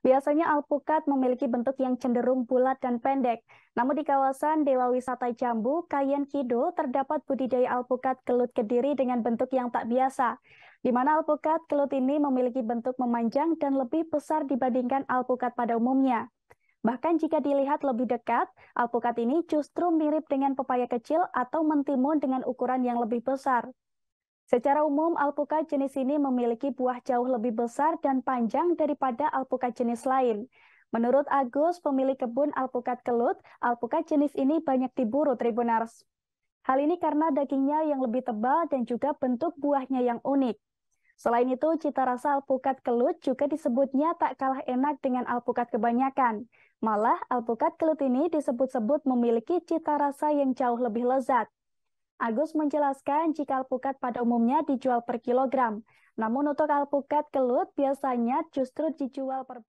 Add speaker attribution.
Speaker 1: Biasanya alpukat memiliki bentuk yang cenderung bulat dan pendek. Namun di kawasan Dewa Wisata Jambu, Kayen Kidul terdapat budidaya alpukat kelut kediri dengan bentuk yang tak biasa. Di mana alpukat kelut ini memiliki bentuk memanjang dan lebih besar dibandingkan alpukat pada umumnya. Bahkan jika dilihat lebih dekat, alpukat ini justru mirip dengan pepaya kecil atau mentimun dengan ukuran yang lebih besar. Secara umum, alpukat jenis ini memiliki buah jauh lebih besar dan panjang daripada alpukat jenis lain. Menurut Agus, pemilik kebun alpukat kelut, alpukat jenis ini banyak diburu tribunars. Hal ini karena dagingnya yang lebih tebal dan juga bentuk buahnya yang unik. Selain itu, cita rasa alpukat kelut juga disebutnya tak kalah enak dengan alpukat kebanyakan. Malah, alpukat kelut ini disebut-sebut memiliki cita rasa yang jauh lebih lezat. Agus menjelaskan jika alpukat pada umumnya dijual per kilogram, namun untuk alpukat kelut biasanya justru dijual per